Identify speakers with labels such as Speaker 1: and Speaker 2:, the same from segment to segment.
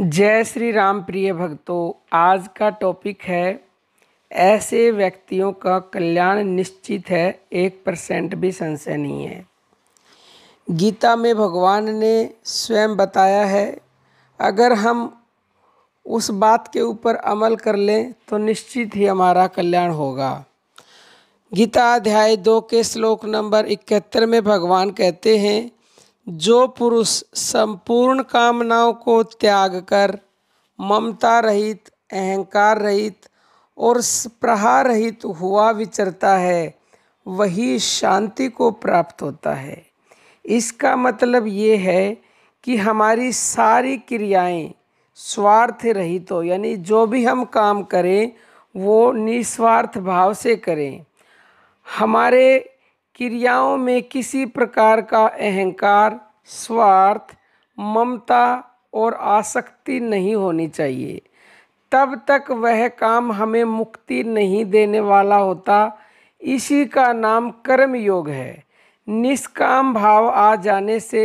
Speaker 1: जय श्री राम प्रिय भक्तों आज का टॉपिक है ऐसे व्यक्तियों का कल्याण निश्चित है एक परसेंट भी संशय नहीं है गीता में भगवान ने स्वयं बताया है अगर हम उस बात के ऊपर अमल कर लें तो निश्चित ही हमारा कल्याण होगा गीता अध्याय दो के श्लोक नंबर इकहत्तर में भगवान कहते हैं जो पुरुष संपूर्ण कामनाओं को त्याग कर ममता रहित अहंकार रहित और प्रहार रहित हुआ विचरता है वही शांति को प्राप्त होता है इसका मतलब ये है कि हमारी सारी क्रियाएं स्वार्थ रहित हो यानी जो भी हम काम करें वो निस्वार्थ भाव से करें हमारे क्रियाओं में किसी प्रकार का अहंकार स्वार्थ ममता और आसक्ति नहीं होनी चाहिए तब तक वह काम हमें मुक्ति नहीं देने वाला होता इसी का नाम कर्म योग है निष्काम भाव आ जाने से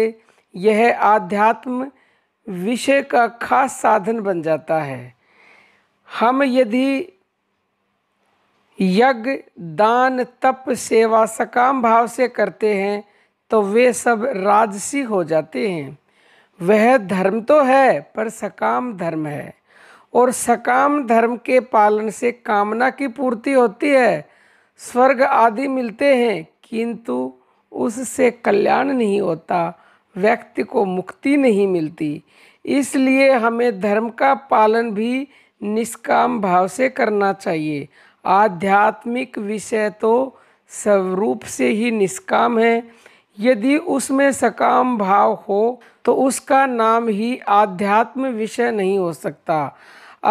Speaker 1: यह आध्यात्म विषय का खास साधन बन जाता है हम यदि यज्ञ दान तप सेवा सकाम भाव से करते हैं तो वे सब राजसी हो जाते हैं वह धर्म तो है पर सकाम धर्म है और सकाम धर्म के पालन से कामना की पूर्ति होती है स्वर्ग आदि मिलते हैं किंतु उससे कल्याण नहीं होता व्यक्ति को मुक्ति नहीं मिलती इसलिए हमें धर्म का पालन भी निष्काम भाव से करना चाहिए आध्यात्मिक विषय तो स्वरूप से ही निष्काम है यदि उसमें सकाम भाव हो तो उसका नाम ही आध्यात्म विषय नहीं हो सकता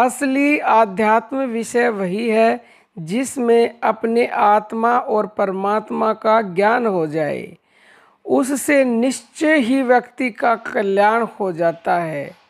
Speaker 1: असली आध्यात्म विषय वही है जिसमें अपने आत्मा और परमात्मा का ज्ञान हो जाए उससे निश्चय ही व्यक्ति का कल्याण हो जाता है